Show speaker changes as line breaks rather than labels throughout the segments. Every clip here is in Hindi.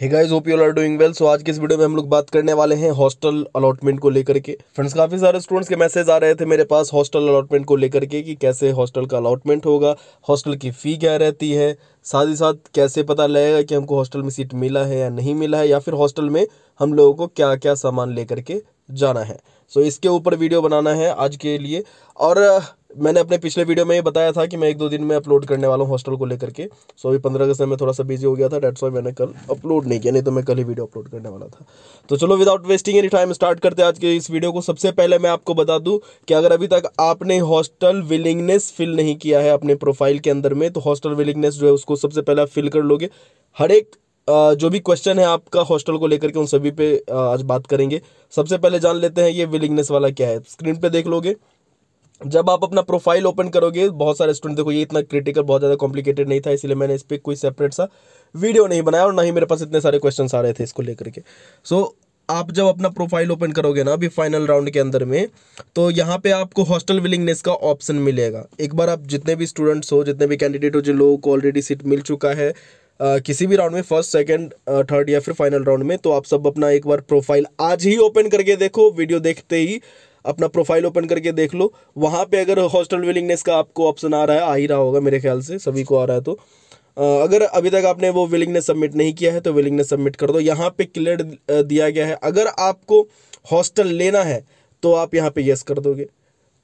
hey guys hope you are doing well so आज के इस वीडियो में हम लोग बात करने वाले हैं हॉस्टल अलॉटमेंट को लेकर के फ्रेंड्स काफ़ी सारे स्टूडेंट्स के मैसेज आ रहे थे मेरे पास हॉस्टल अलॉटमेंट को लेकर के कि कैसे हॉस्टल का अलॉटमेंट होगा हॉस्टल की फ़ी क्या रहती है साथ ही साथ कैसे पता लगेगा कि हमको हॉस्टल में सीट मिला है या नहीं मिला है या फिर हॉस्टल में हम लोगों को क्या क्या सामान ले करके जाना है सो so, इसके ऊपर वीडियो बनाना है आज के लिए और मैंने अपने पिछले वीडियो में ये बताया था कि मैं एक दो दिन में अपलोड करने वाला हूँ हॉस्टल को लेकर के सो अभी पंद्रह अगस्त में थोड़ा सा बिजी हो गया था डेट्स वाई मैंने कल अपलोड नहीं किया नहीं तो मैं कल ही वीडियो अपलोड करने वाला था तो चलो without wasting any time start करते आज के इस वीडियो को सबसे पहले मैं आपको बता दूँ कि अगर अभी तक आपने हॉस्टल विलिंगनेस फिल नहीं किया है अपने प्रोफाइल के अंदर में तो हॉस्टल विलिंगनेस जो है उसको सबसे पहले आप फिल कर लोगे हर एक जो भी क्वेश्चन है आपका हॉस्टल को लेकर के उन सभी पे आज बात करेंगे सबसे पहले जान लेते हैं ये विलिंगनेस वाला क्या है स्क्रीन पे देख लोगे जब आप अपना प्रोफाइल ओपन करोगे बहुत सारे स्टूडेंट देखो ये इतना क्रिटिकल बहुत ज़्यादा कॉम्प्लिकेटेड नहीं था इसलिए मैंने इस पर कोई सेपरेट सा वीडियो नहीं बनाया और ना ही मेरे पास इतने सारे क्वेश्चन आ रहे थे इसको लेकर के सो so, आप जब अपना प्रोफाइल ओपन करोगे ना अभी फाइनल राउंड के अंदर में तो यहाँ पे आपको हॉस्टल विलिंगनेस का ऑप्शन मिलेगा एक बार आप जितने भी स्टूडेंट्स हो जितने भी कैंडिडेट हो जिन लोगों को ऑलरेडी सीट मिल चुका है Uh, किसी भी राउंड में फर्स्ट सेकंड थर्ड या फिर फाइनल राउंड में तो आप सब अपना एक बार प्रोफाइल आज ही ओपन करके देखो वीडियो देखते ही अपना प्रोफाइल ओपन करके देख लो वहाँ पे अगर हॉस्टल विलिंगनेस का आपको ऑप्शन आ रहा है आ ही रहा होगा मेरे ख्याल से सभी को आ रहा है तो अगर अभी तक आपने वो विलिंगनेस सबमिट नहीं किया है तो विलिंगनेस सबमिट कर दो यहाँ पे क्लियर दिया गया है अगर आपको हॉस्टल लेना है तो आप यहाँ पे यस कर दोगे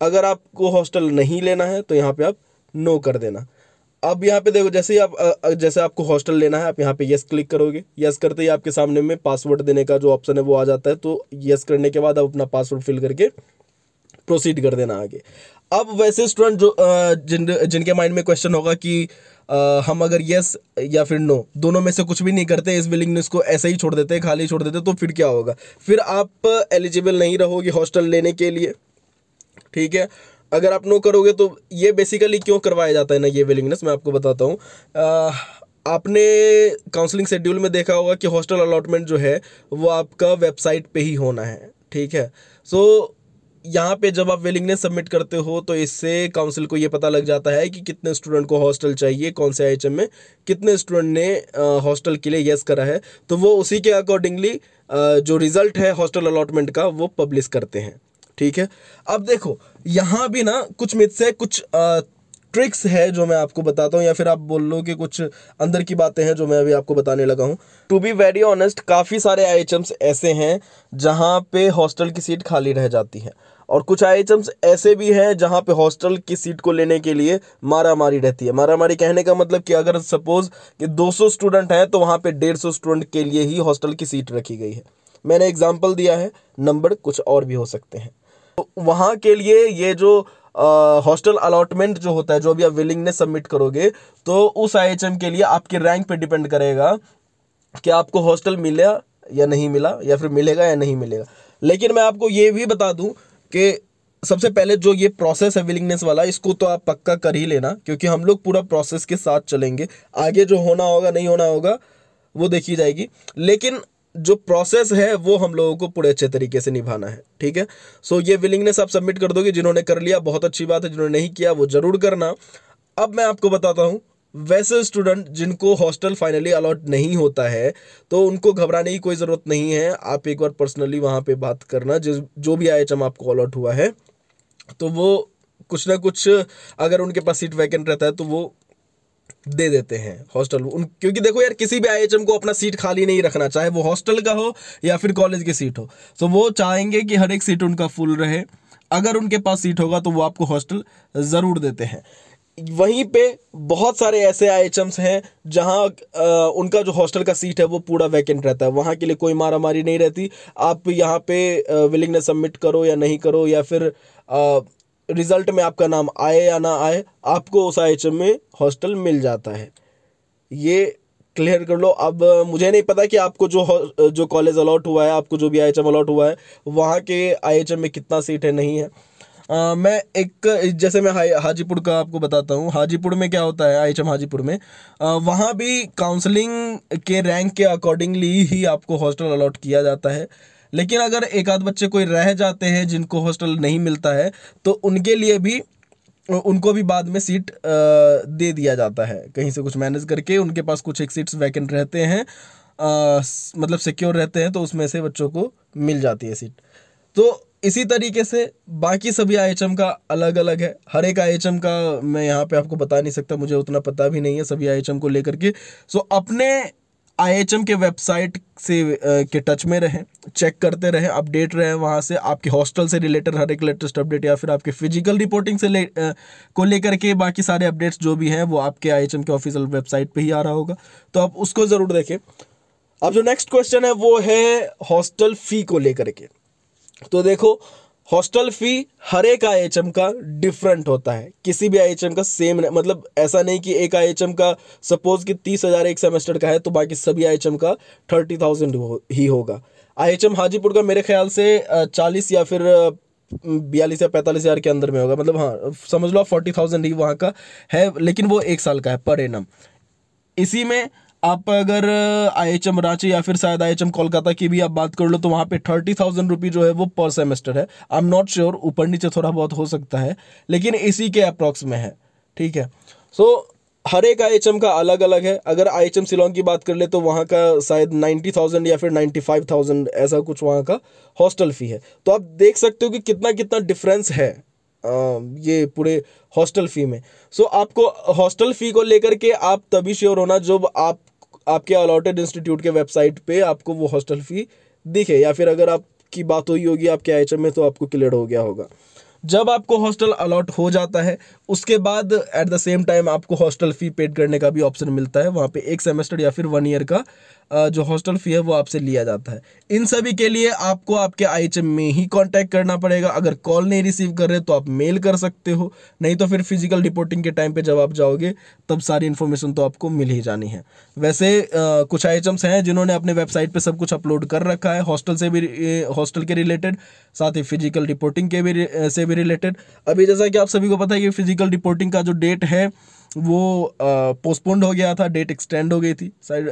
अगर आपको हॉस्टल नहीं लेना है तो यहाँ पे आप नो कर देना अब यहाँ पे देखो जैसे ही आप जैसे आपको हॉस्टल लेना है आप यहाँ पे यस क्लिक करोगे यस करते ही आपके सामने में पासवर्ड देने का जो ऑप्शन है वो आ जाता है तो यस करने के बाद आप अपना पासवर्ड फिल करके प्रोसीड कर देना आगे अब वैसे स्टूडेंट जो जिन जिनके माइंड में क्वेश्चन होगा कि आ, हम अगर यस या फिर नो दोनों में से कुछ भी नहीं करते इस बिलिंगनेस को ऐसे ही छोड़ देते खाली छोड़ देते तो फिर क्या होगा फिर आप एलिजिबल नहीं रहोगे हॉस्टल लेने के लिए ठीक है अगर आप नो करोगे तो ये बेसिकली क्यों करवाया जाता है ना ये विलिंगनेस मैं आपको बताता हूँ आपने काउंसलिंग शेड्यूल में देखा होगा कि हॉस्टल अलॉटमेंट जो है वो आपका वेबसाइट पे ही होना है ठीक है सो so, यहाँ पे जब आप विलिंगनेस सबमिट करते हो तो इससे काउंसिल को ये पता लग जाता है कि कितने स्टूडेंट को हॉस्टल चाहिए कौन से आई में कितने स्टूडेंट ने हॉस्टल के लिए येस करा है तो वो उसी के अकॉर्डिंगली जो रिज़ल्ट है हॉस्टल अलॉटमेंट का वो पब्लिश करते हैं ठीक है अब देखो यहाँ भी ना कुछ मिथ्स है कुछ आ, ट्रिक्स है जो मैं आपको बताता हूँ या फिर आप बोल लो कि कुछ अंदर की बातें हैं जो मैं अभी आपको बताने लगा हूँ टू बी वेरी ऑनेस्ट काफ़ी सारे आई ऐसे हैं जहाँ पे हॉस्टल की सीट खाली रह जाती है और कुछ आई ऐसे भी हैं जहाँ पे हॉस्टल की सीट को लेने के लिए मारा मारी रहती है मारा मारी कहने का मतलब कि अगर सपोज़ कि 200 स्टूडेंट हैं तो वहाँ पे 150 स्टूडेंट के लिए ही हॉस्टल की सीट रखी गई है मैंने एग्जाम्पल दिया है नंबर कुछ और भी हो सकते हैं वहाँ के लिए ये जो हॉस्टल अलॉटमेंट जो होता है जो भी आप विलिंगनेस सबमिट करोगे तो उस आई के लिए आपके रैंक पे डिपेंड करेगा कि आपको हॉस्टल मिला या नहीं मिला या फिर मिलेगा या नहीं मिलेगा लेकिन मैं आपको ये भी बता दूं कि सबसे पहले जो ये प्रोसेस है विलिंगनेस वाला इसको तो आप पक्का कर ही लेना क्योंकि हम लोग पूरा प्रोसेस के साथ चलेंगे आगे जो होना होगा नहीं होना होगा वो देखी जाएगी लेकिन जो प्रोसेस है वो हम लोगों को पूरे अच्छे तरीके से निभाना है ठीक है सो so, ये विलिंगनेस आप सबमिट कर दोगे जिन्होंने कर लिया बहुत अच्छी बात है जिन्होंने नहीं किया वो ज़रूर करना अब मैं आपको बताता हूँ वैसे स्टूडेंट जिनको हॉस्टल फाइनली अलॉट नहीं होता है तो उनको घबराने की कोई ज़रूरत नहीं है आप एक बार पर्सनली वहाँ पर बात करना जिस जो भी आई आपको अलॉट हुआ है तो वो कुछ ना कुछ अगर उनके पास सीट वैकेंट रहता है तो वो दे देते हैं हॉस्टल उन क्योंकि देखो यार किसी भी आईएचएम को अपना सीट खाली नहीं रखना चाहे वो हॉस्टल का हो या फिर कॉलेज की सीट हो तो वो चाहेंगे कि हर एक सीट उनका फुल रहे अगर उनके पास सीट होगा तो वो आपको हॉस्टल ज़रूर देते हैं वहीं पे बहुत सारे ऐसे आई हैं जहाँ उनका जो हॉस्टल का सीट है वो पूरा वैकेंट रहता है वहाँ के लिए कोई मारा मारी नहीं रहती आप यहाँ पे विलिंगनेस सबमिट करो या नहीं करो या फिर रिज़ल्ट में आपका नाम आए या ना आए आपको उस आई में हॉस्टल मिल जाता है ये क्लियर कर लो अब मुझे नहीं पता कि आपको जो जो कॉलेज अलॉट हुआ है आपको जो भी आई अलॉट हुआ है वहाँ के आई में कितना सीट है नहीं है आ, मैं एक जैसे मैं हाजीपुर का आपको बताता हूँ हाजीपुर में क्या होता है आई हाजीपुर में आ, वहाँ भी काउंसलिंग के रैंक के अकॉर्डिंगली ही आपको हॉस्टल अलाट किया जाता है लेकिन अगर एक आध बच्चे कोई रह जाते हैं जिनको हॉस्टल नहीं मिलता है तो उनके लिए भी उनको भी बाद में सीट दे दिया जाता है कहीं से कुछ मैनेज करके उनके पास कुछ एक सीट्स वैकेंट रहते हैं आ, मतलब सिक्योर रहते हैं तो उसमें से बच्चों को मिल जाती है सीट तो इसी तरीके से बाकी सभी आई का अलग अलग है हर एक आई का मैं यहाँ पे आपको बता नहीं सकता मुझे उतना पता भी नहीं है सभी आई को लेकर के सो अपने आईएचएम के वेबसाइट से के टच में रहें चेक करते रहें अपडेट रहें वहाँ से आपके हॉस्टल से रिलेटेड हर एक लेटेस्ट अपडेट या फिर आपके फिजिकल रिपोर्टिंग से ले आ, को लेकर के बाकी सारे अपडेट्स जो भी हैं वो आपके आईएचएम के ऑफिशियल वेबसाइट पे ही आ रहा होगा तो आप उसको ज़रूर देखें अब जो नेक्स्ट क्वेश्चन है वो है हॉस्टल फ़ी को लेकर के तो देखो हॉस्टल फी हर एक आई का डिफरेंट होता है किसी भी आई का सेम मतलब ऐसा नहीं कि एक आई का सपोज कि तीस हज़ार एक सेमेस्टर का है तो बाकी सभी आई का थर्टी थाउजेंड हो, ही होगा आई हाजीपुर का मेरे ख्याल से चालीस या फिर बयालीस या पैंतालीस हज़ार के अंदर में होगा मतलब हाँ समझ लो फोर्टी थाउजेंड ही वहाँ का है लेकिन वो एक साल का है पर एनम इसी में आप अगर आई एच एम रांची या फिर शायद आई एच एम कोलकाता की भी आप बात कर लो तो वहाँ पे थर्टी थाउजेंड रुपी जो है वो पर सेमेस्टर है आई एम नॉट श्योर ऊपर नीचे थोड़ा बहुत हो सकता है लेकिन इसी के अप्रॉक्स में है ठीक है सो so, हर एक आई का अलग अलग है अगर आई एच शिलोंग की बात कर ले तो वहाँ का शायद नाइन्टी थाउजेंड या फिर नाइन्टी फाइव थाउजेंड ऐसा कुछ वहाँ का हॉस्टल फ़ी है तो आप देख सकते हो कि कितना कितना डिफरेंस है ये पूरे हॉस्टल फ़ी में सो so, आपको हॉस्टल फ़ी को लेकर के आप तभी श्योर होना जब आप आपके अलॉटेड इंस्टीट्यूट के वेबसाइट पे आपको वो हॉस्टल फ़ी दिखे या फिर अगर आपकी बात हुई होगी आपके आई में तो आपको क्लियर हो गया होगा जब आपको हॉस्टल अलॉट हो जाता है उसके बाद एट द सेम टाइम आपको हॉस्टल फ़ी पेड करने का भी ऑप्शन मिलता है वहाँ पे एक सेमेस्टर या फिर वन ईयर का जो हॉस्टल फ़ी है वो आपसे लिया जाता है इन सभी के लिए आपको आपके आई में ही कांटेक्ट करना पड़ेगा अगर कॉल नहीं रिसीव कर रहे तो आप मेल कर सकते हो नहीं तो फिर फिजिकल रिपोर्टिंग के टाइम पर जब आप जाओगे तब सारी इन्फॉर्मेशन तो आपको मिल ही जानी है वैसे आ, कुछ आई हैं जिन्होंने अपने वेबसाइट पर सब कुछ अपलोड कर रखा है हॉस्टल से भी हॉस्टल के रिलेटेड साथ ही फिजिकल रिपोर्टिंग के भी से भी रिलेटेड अभी जैसा कि आप सभी को पता है कि फिजिकल फिजिकल रिपोर्टिंग का जो डेट है वो पोस्टपोन्ड हो गया था डेट एक्सटेंड हो गई थी साइड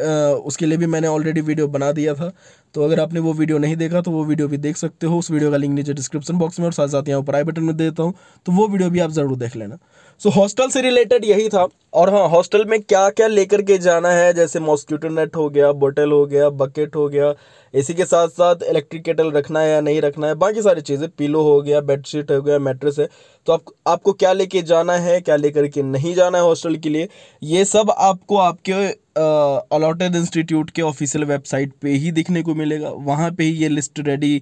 उसके लिए भी मैंने ऑलरेडी वीडियो बना दिया था तो अगर आपने वो वीडियो नहीं देखा तो वो वीडियो भी देख सकते हो उस वीडियो का लिंक नीचे डिस्क्रिप्शन बॉक्स में और साथ साथ यहाँ पर आई बटन में देता हूँ तो वो वीडियो भी आप ज़रूर देख लेना सो हॉस्टल से रिलेटेड यही था और हाँ हॉस्टल में क्या क्या लेकर के जाना है जैसे मॉस्क्यूटो नेट हो गया बोटल हो गया बकेट हो गया इसी के साथ साथ इलेक्ट्रिक केटल रखना है या नहीं रखना है बाकी सारी चीज़ें पिलो हो गया बेडशीट हो गया मेट्रेस है तो आप, आपको क्या लेके जाना है क्या लेकर के नहीं जाना है हॉस्टल के लिए ये सब आपको आपके अलॉटेड इंस्टीट्यूट के ऑफिशियल वेबसाइट पे ही दिखने को मिलेगा वहाँ पे ही ये लिस्ट रेडी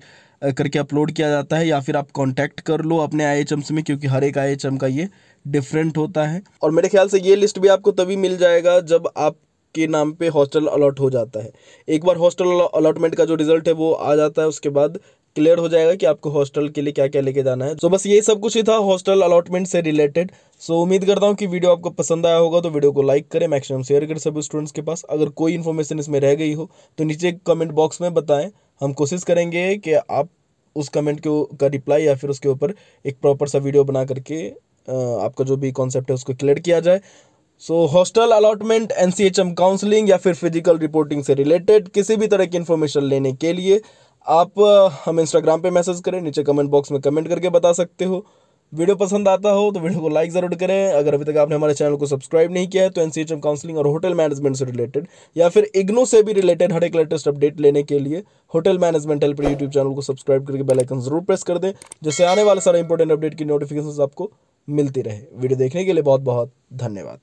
करके अपलोड किया जाता है या फिर आप कॉन्टैक्ट कर लो अपने आई से में क्योंकि हर एक आई का ये डिफरेंट होता है और मेरे ख्याल से ये लिस्ट भी आपको तभी मिल जाएगा जब आप के नाम पे हॉस्टल अलॉट हो जाता है एक बार हॉस्टल अलॉटमेंट का जो रिजल्ट है वो आ जाता है उसके बाद क्लियर हो जाएगा कि आपको हॉस्टल के लिए क्या क्या लेके जाना है तो so, बस ये सब कुछ ही था हॉस्टल अलॉटमेंट से रिलेटेड सो so, उम्मीद करता हूँ कि वीडियो आपको पसंद आया होगा तो वीडियो को लाइक करें मैक्सिमम शेयर करें सभी स्टूडेंट्स के पास अगर कोई इन्फॉर्मेशन इसमें रह गई हो तो नीचे कमेंट बॉक्स में बताएं हम कोशिश करेंगे कि आप उस कमेंट के का रिप्लाई या फिर उसके ऊपर एक प्रॉपर सा वीडियो बना करके आपका जो भी कॉन्सेप्ट है उसको क्लियर किया जाए so hostel allotment N C counselling या फिर फिजिकल रिपोर्टिंग से रिलेटेड किसी भी तरह की इन्फॉर्मेशन लेने के लिए आप हम इंस्टाग्राम पे मैसेज करें नीचे कमेंट बॉक्स में कमेंट करके बता सकते हो वीडियो पसंद आता हो तो वीडियो को लाइक ज़रूर करें अगर अभी तक आपने हमारे चैनल को सब्सक्राइब नहीं किया है तो एन काउंसलिंग और होटल मैनेजमेंट से रिलेटेड या फिर इग्नो से भी रिलेटेड हर एक लेटेस्ट अपडेट लेने के लिए hotel management help YouTube channel को सब्सक्राइब करके बेलाइकन जरूर प्रेस कर दें जिससे आने वाले सारे इंपॉर्टेंट अपडेट की नोटिफिकेशन आपको मिलती रहे वीडियो देखने के लिए बहुत बहुत धन्यवाद